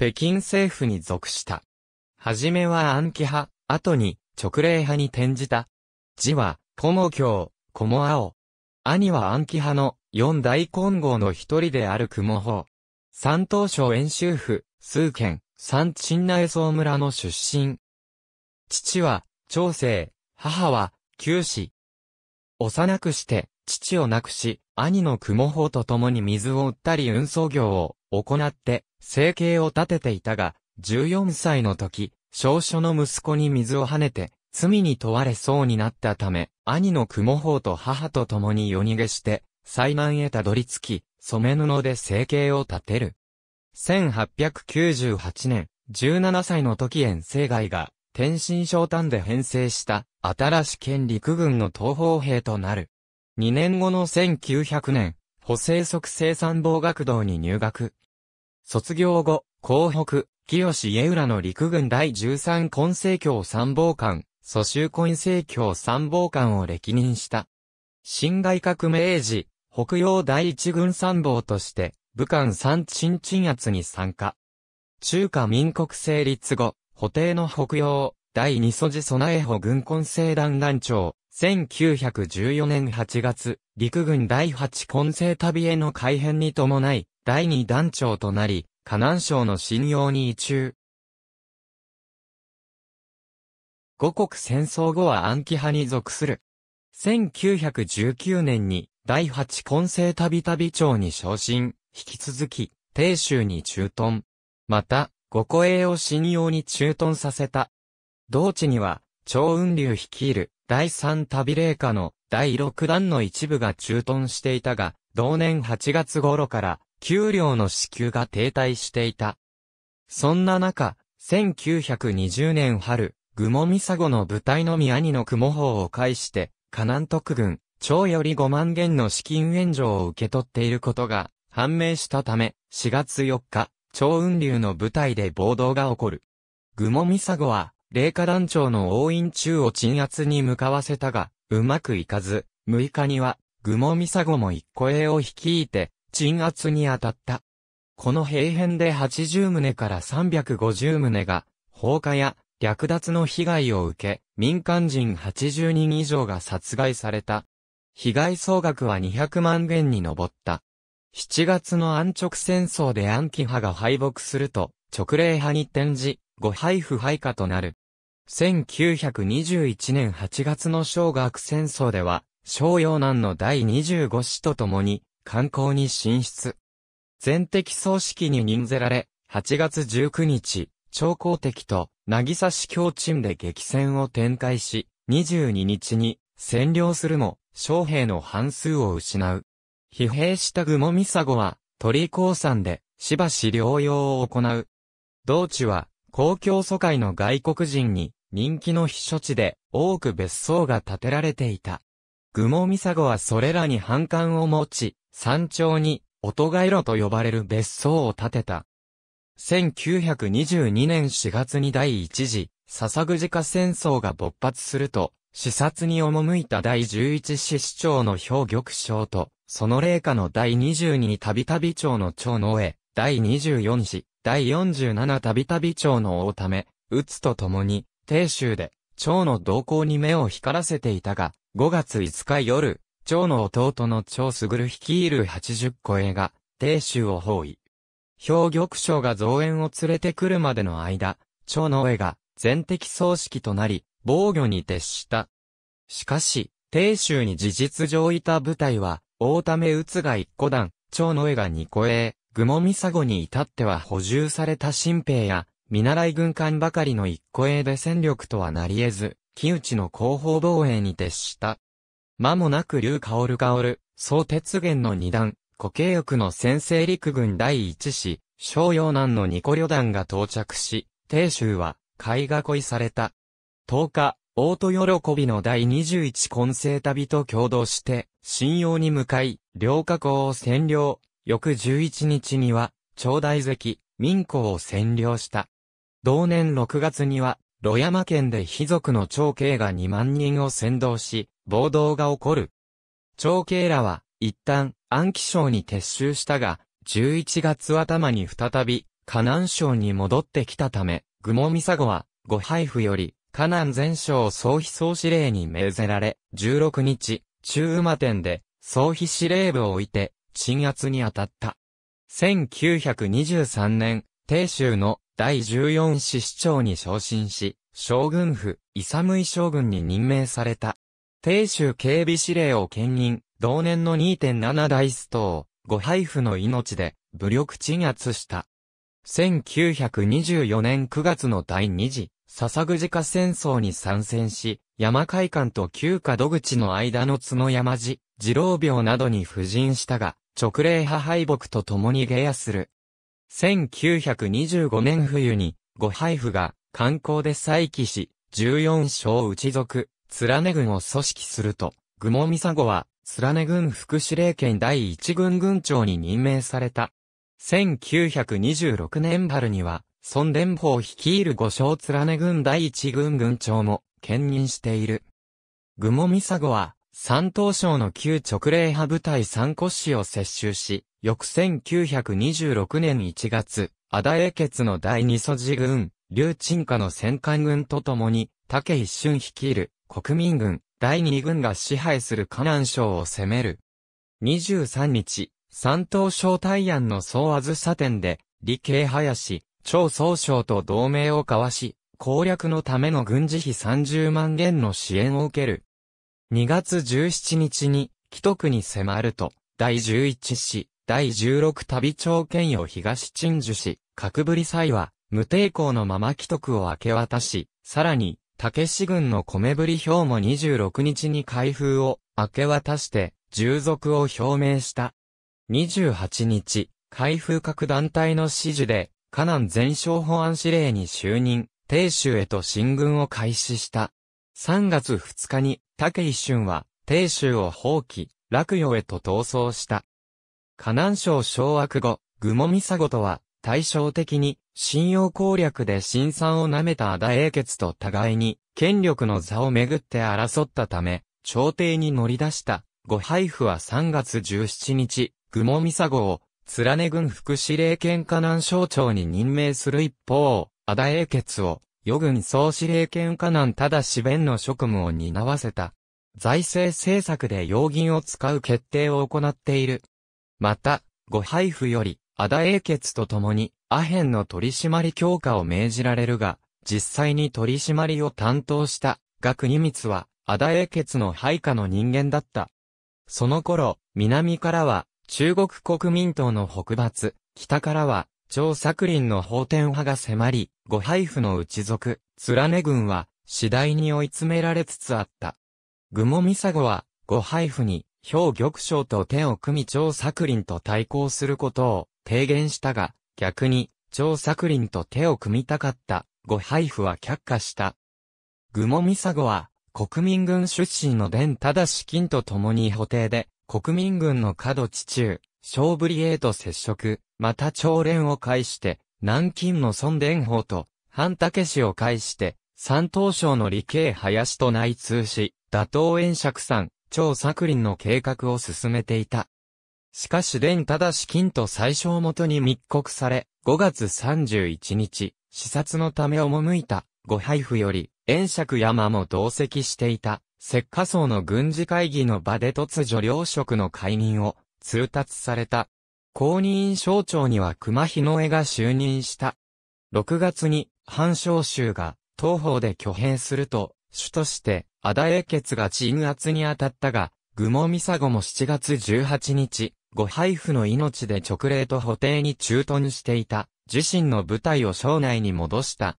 北京政府に属した。はじめは暗記派、後に直令派に転じた。字は、小も京、小も青。兄は暗記派の四大混合の一人である雲法。山東省遠州府、数県、山鎮内総村の出身。父は、長生、母は、九死。幼くして、父を亡くし、兄の雲法と共に水を売ったり運送業を行って、生計を立てていたが、14歳の時、少書の息子に水を跳ねて、罪に問われそうになったため、兄の雲法と母と共に夜逃げして、災難へたどり着き、染め布で生計を立てる。1898年、17歳の時遠征外が、天津商丹で編成した、新し県陸軍の東方兵となる。2年後の1900年、補正即生産防学堂に入学。卒業後、江北、清家浦の陸軍第13混成協参謀官、蘇州混成協参謀官を歴任した。新外革命時、北洋第一軍参謀として、武漢三鎮鎮圧に参加。中華民国成立後、補定の北洋、第二祖寺備え保軍混成団団長、1914年8月、陸軍第8混成旅への改編に伴い、第二団長となり、河南省の信用に移中。五国戦争後は暗記派に属する。1919年に第八混成たびたび長に昇進、引き続き、定州に駐屯。また、五個栄を信用に駐屯させた。同地には、超雲龍率いる第三旅霊下の第六弾の一部が駐屯していたが、同年8月頃から給料の支給が停滞していた。そんな中、1920年春、グモミサゴの部隊のみ兄の雲法を介して、河南特軍、長より5万元の資金援助を受け取っていることが判明したため、4月4日、長雲流の部隊で暴動が起こる。グモミサゴは、霊下団長の応印中を鎮圧に向かわせたが、うまくいかず、6日には、グモミサゴも一個を率いて、鎮圧に当たった。この平辺で80棟から350棟が、放火や略奪の被害を受け、民間人80人以上が殺害された。被害総額は200万元に上った。7月の安直戦争で安徽派が敗北すると、直令派に転じ、誤敗不敗下となる。1921年8月の小学戦争では、小陽南の第25子と共に、観光に進出。全敵葬式に任せられ、8月19日、長江敵と、渚市境鎮で激戦を展開し、22日に、占領するも、将兵の半数を失う。疲弊したグモミサゴは、鳥鉱山で、しばし療養を行う。同地は、公共疎開の外国人に、人気の避暑地で、多く別荘が建てられていた。グモミサゴはそれらに反感を持ち、山頂に、音ガいロと呼ばれる別荘を建てた。1922年4月に第一次、笹ぐじか戦争が勃発すると、視察に赴いた第11市市長の兵玉省と、その霊下の第22たびたび長の長野へ、第24市、第47たびたび長の大ため、打つとともに、帝州で、長の動向に目を光らせていたが、5月5日夜、長の弟の長すぐる率いる80個映が、定州を包囲。兵玉将が増援を連れてくるまでの間、長の絵が全敵葬式となり、防御に徹した。しかし、定州に事実上いた部隊は、大ため打つが1個団、長の絵が2個へ、雲もみさに至っては補充された新兵や、見習い軍艦ばかりの1個へで戦力とはなり得ず、木内の後方防衛に徹した。間もなく竜薫薫、総鉄元の二段、固形翼の先制陸軍第一師、昭陽南の二個旅団が到着し、定州は、海囲いされた。10日、大戸喜びの第21混成旅と共同して、信用に向かい、両河口を占領、翌11日には、長大関、民港を占領した。同年6月には、ロヤマ県で貴族の長兄が2万人を先導し、暴動が起こる。長兄らは、一旦、安徽省に撤収したが、11月頭に再び、河南省に戻ってきたため、グモミサゴは、ご配布より、河南全省総非総司令に命ぜられ、16日、中馬店で、総非司令部を置いて、鎮圧に当たった。1923年、鄭州の第14師市長に昇進し、将軍府、イサムイ将軍に任命された。定州警備司令を兼任、同年の2.7大ストを、ご配布の命で、武力鎮圧した。1924年9月の第2次、笹ぐじか戦争に参戦し、山海間と旧下戸口の間の角山寺、二郎病などに布陣したが、直令派敗北と共に下野する。1925年冬に、ご配布が、観光で再起し、14章内属、連根軍を組織すると、グモミサゴは、連根軍副司令権第一軍軍長に任命された。1926年春には、孫伝法率いる五章連根軍第一軍軍長も、兼任している。グモミサゴは、三東省の旧直令派部隊三個市を接収し、翌1926年1月、阿田エ決の第二祖寺軍、劉鎮下の戦艦軍と共に、竹一瞬率いる国民軍、第二軍が支配する河南省を攻める。23日、三東省大安の総あずさ店で、李慶林、張総省と同盟を交わし、攻略のための軍事費30万元の支援を受ける。2月17日に、既得に迫ると、第11市、第16旅長県与東鎮守市、角振祭は、無抵抗のまま既得を明け渡し、さらに、武志軍の米振表も26日に開封を明け渡して、従属を表明した。28日、開封各団体の指示で、河南全省保安司令に就任、鄭州へと進軍を開始した。3月2日に、竹一春は、鄭州を放棄、洛陽へと逃走した。河南省掌握後、愚問ミサゴとは、対照的に、信用攻略で新三を舐めた a d 英傑と互いに、権力の座をめぐって争ったため、朝廷に乗り出した、ご配布は3月17日、愚問ミサゴを、連根軍副司令兼河南省長に任命する一方、アダ英傑を、余軍総司令権下南ただし弁の職務を担わせた。財政政策で用銀を使う決定を行っている。また、ご配布より、ア田英傑と共に、アヘンの取締り強化を命じられるが、実際に取締りを担当した、学二密は、アダ英傑の配下の人間だった。その頃、南からは、中国国民党の北伐、北からは、張作林の法典派が迫り、五配布の内族、連根軍は、次第に追い詰められつつあった。グモミサゴは、五配布に、氷玉将と手を組み張作林と対抗することを提言したが、逆に、張作林と手を組みたかった、五配布は却下した。グモミサゴは、国民軍出身の伝忠金と共に補定で、国民軍の角地中、小ぶりへと接触、また朝練を介して、南京の孫伝法と、半武氏を介して、三島省の理系林と内通し、打倒炎釈さん、張作林の計画を進めていた。しかし伝ただし金と最小元に密告され、5月31日、視察のため赴いた、ご配布より、炎釈山も同席していた、石化層の軍事会議の場で突如両職の解任を、通達された。公認省庁には熊日の江が就任した。6月に、藩省州が、東方で挙兵すると、主として、安田英傑が鎮圧に当たったが、愚問佐子も7月18日、ご配布の命で直令と補定に駐屯していた、自身の部隊を省内に戻した。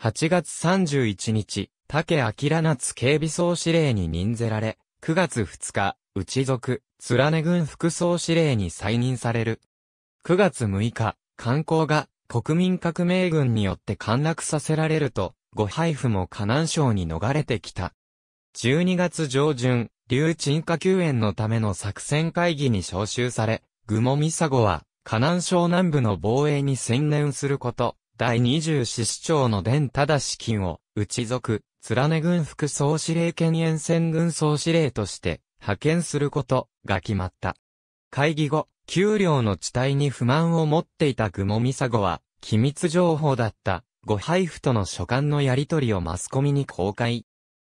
8月31日、竹明夏警備総司令に任ぜられ、9月2日、内族、連根軍副総司令に再任される。9月6日、観光が国民革命軍によって陥落させられると、ご配布も河南省に逃れてきた。12月上旬、劉鎮火救援のための作戦会議に招集され、グモミサゴは、河南省南部の防衛に専念すること、第二十四市長の伝忠資金を、内族、連根軍副総司令兼沿線軍総司令として、派遣することが決まった。会議後、給料の地帯に不満を持っていたグモミサゴは、機密情報だったご配布との書簡のやり取りをマスコミに公開。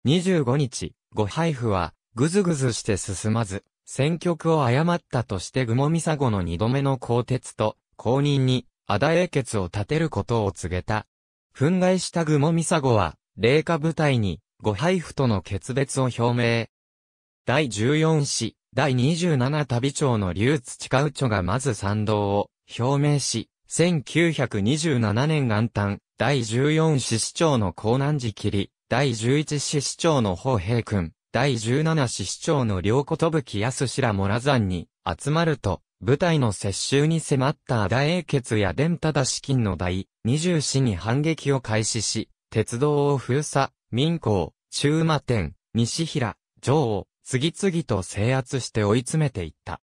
25日、ご配布は、ぐずぐずして進まず、選挙区を誤ったとしてグモミサゴの二度目の更迭と、公認に、アダ英傑を立てることを告げた。憤慨したグモミサゴは、霊下部隊に、ご配布との決別を表明。第14子、第27旅長の竜土カウチョがまず賛同を表明し、1927年元旦、第14子市長の江南寺切第11子市長の法平君、第17子市長の両き安氏らもら山に集まると、部隊の接収に迫った大田英傑や伝忠資金の第20子に反撃を開始し、鉄道を封鎖、民港、中馬店、西平、城王、次々と制圧して追い詰めていった。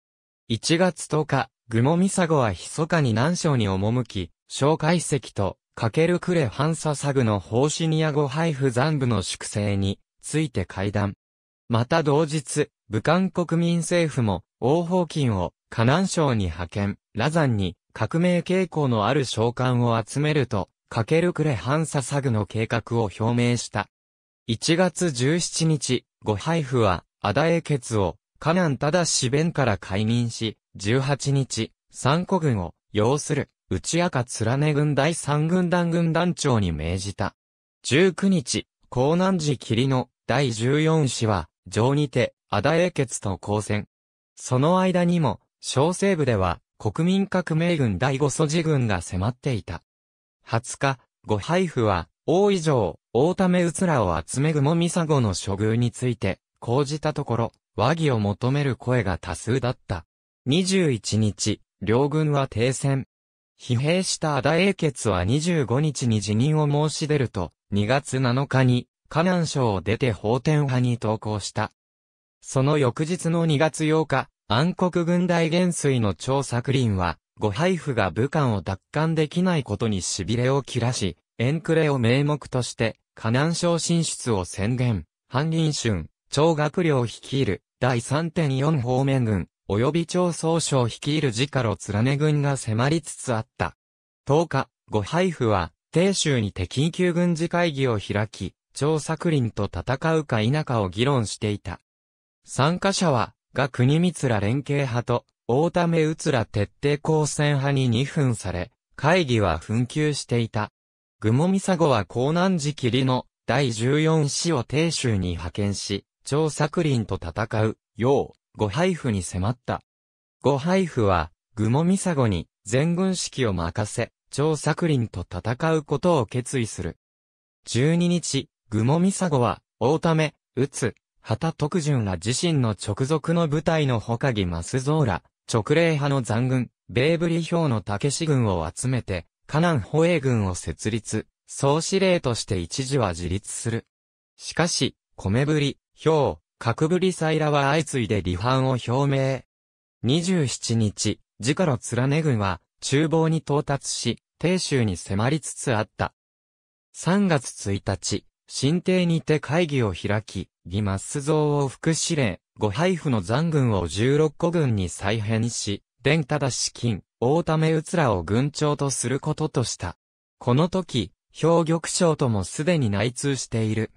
1月10日、グモミサゴは密かに南省に赴き、蒋介石と、かけるくれ反射サグのーシニア語配布残部の粛清について会談。また同日、武漢国民政府も、王法金を、河南省に派遣、ラザンに、革命傾向のある召喚を集めると、かけるくれ反射サグの計画を表明した。1月17日、ご配布は、アダエケツを、カナンただし弁から解任し、18日、三古軍を、要する、内赤連ね軍第三軍団軍団長に命じた。19日、江南寺霧の第14師は、上にて、アダエケツと交戦。その間にも、小西部では、国民革命軍第五素地軍が迫っていた。20日、ご配布は、大以上、大めうつらを集め雲みさごの処遇について、講じたところ、和議を求める声が多数だった。21日、両軍は停戦。疲弊した阿田英傑は25日に辞任を申し出ると、2月7日に、河南省を出て法典派に投降した。その翌日の2月8日、暗黒軍大元帥の張作林は、ご配布が武漢を奪還できないことに痺れを切らし、遠暮れを名目として、河南省進出を宣言、反林春、張学寮率いる第3.4方面軍、及び張総将率いる自家路連軍が迫りつつあった。10日、ご配布は、定州に敵緊急軍事会議を開き、張作林と戦うか否かを議論していた。参加者は、が国ら連携派と、大田目つら徹底抗戦派に2分され、会議は紛糾していた。モミサゴは江南寺霧の第14師を定州に派遣し、張作林と戦う、よう、五配布に迫った。五配布は、雲母ミサゴに、全軍指揮を任せ、張作林と戦うことを決意する。12日、雲母ミサゴは、大ため、打つ、畑徳順ら自身の直属の部隊のほかぎマスゾーラ、直令派の残軍、ベーブリヒョウの武士軍を集めて、河南保衛軍を設立、総司令として一時は自立する。しかし、米ぶり、表、核ぶりサイラは相次いで離反を表明。27日、ジカロ連根軍は、厨房に到達し、帝州に迫りつつあった。3月1日、新帝にて会議を開き、義マス像を副司令、ご配布の残軍を16個軍に再編し、伝忠資金、大めうつらを軍長とすることとした。この時、兵玉将ともすでに内通している。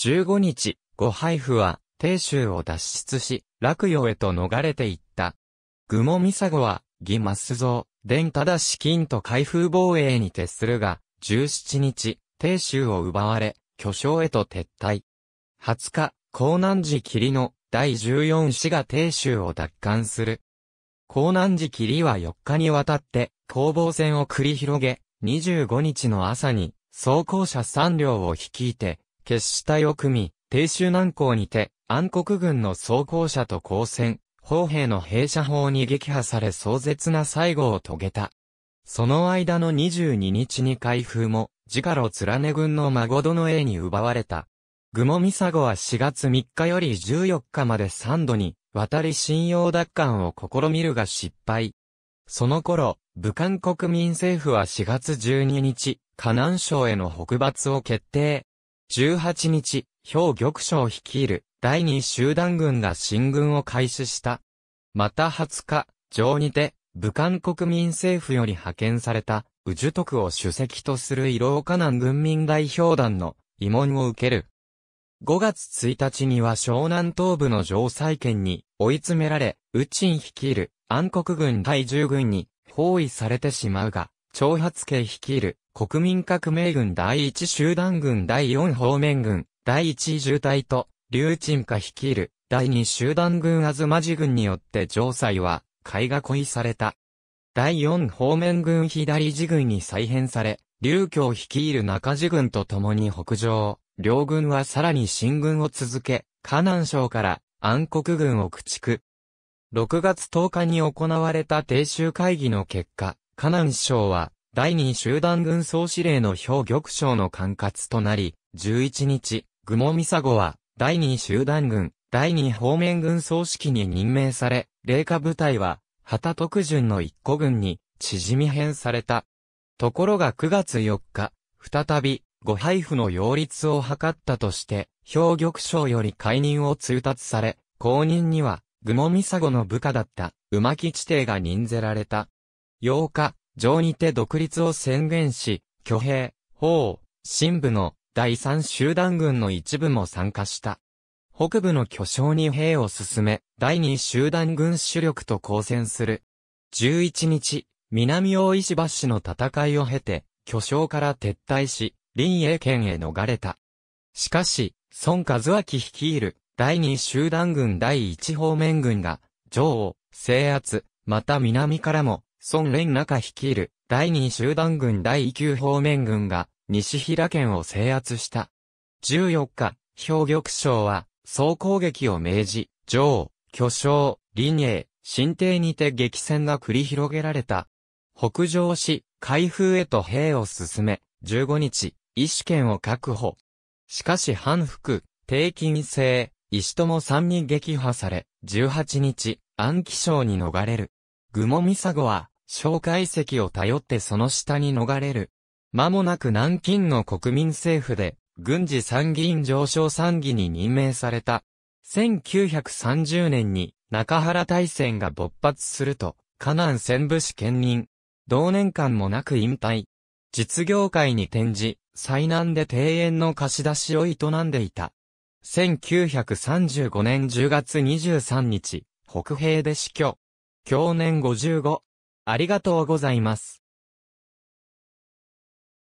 15日、ご配布は、鄭州を脱出し、洛陽へと逃れていった。グモミサゴは、義増像、伝忠資金と開封防衛に徹するが、17日、鄭州を奪われ、巨匠へと撤退。20日、江南寺霧の第14子が鄭州を奪還する。江南寺霧は4日にわたって攻防戦を繰り広げ、25日の朝に装甲車3両を率いて、決死隊を組み、低州南港にて、暗黒軍の装甲車と交戦、砲兵の兵舎砲に撃破され壮絶な最後を遂げた。その間の22日に開封も、ジカロ連ネ軍の孫殿 A に奪われた。グモミサゴは4月3日より14日まで3度に、渡り信用奪還を試みるが失敗。その頃、武漢国民政府は4月12日、河南省への北伐を決定。18日、兵玉将率いる第2集団軍が進軍を開始した。また20日、上にて、武漢国民政府より派遣された、宇樹徳を主席とする色岡南軍民代表団の慰問を受ける。5月1日には湘南東部の城西圏に追い詰められ、宇鎮率いる暗黒軍第10軍に包囲されてしまうが、長発家率いる国民革命軍第一集団軍第四方面軍、第一重隊と、劉鎮火率いる、第二集団軍東寺軍によって城塞は、買い恋された。第四方面軍左寺軍に再編され、劉京率いる中寺軍と共に北上。両軍はさらに進軍を続け、河南省から暗黒軍を駆逐。6月10日に行われた定州会議の結果、河南省は第2集団軍総司令の兵玉将の管轄となり、11日、グモミサゴは、第2集団軍、第2方面軍総指揮に任命され、霊下部隊は、旗特順の一個軍に、縮み編された。ところが9月4日、再び、ご配布の擁立を図ったとして、兵玉将より解任を通達され、後任には、グモミサゴの部下だった、馬木地底が任ぜられた。8日、上にて独立を宣言し、挙兵、法、新部の第三集団軍の一部も参加した。北部の巨匠に兵を進め、第二集団軍主力と交戦する。11日、南大石橋の戦いを経て、巨匠から撤退し、林英県へ逃れた。しかし、孫和明率いる第二集団軍第一方面軍が、上を制圧、また南からも孫連中率いる第2集団軍第級方面軍が西平県を制圧した。14日、兵玉将は総攻撃を命じ、城、巨匠、林英、新帝にて激戦が繰り広げられた。北上し、開封へと兵を進め、15日、医師権を確保。しかし反復、低金制、石友さんに撃破され、18日、安記省に逃れる。モミサゴは、小介石を頼ってその下に逃れる。間もなく南京の国民政府で、軍事参議院上昇参議に任命された。1930年に中原大戦が勃発すると、河南戦部士兼任。同年間もなく引退。実業界に転じ、災難で庭園の貸し出しを営んでいた。1935年10月23日、北平で死去。去年55。ありがとうございます。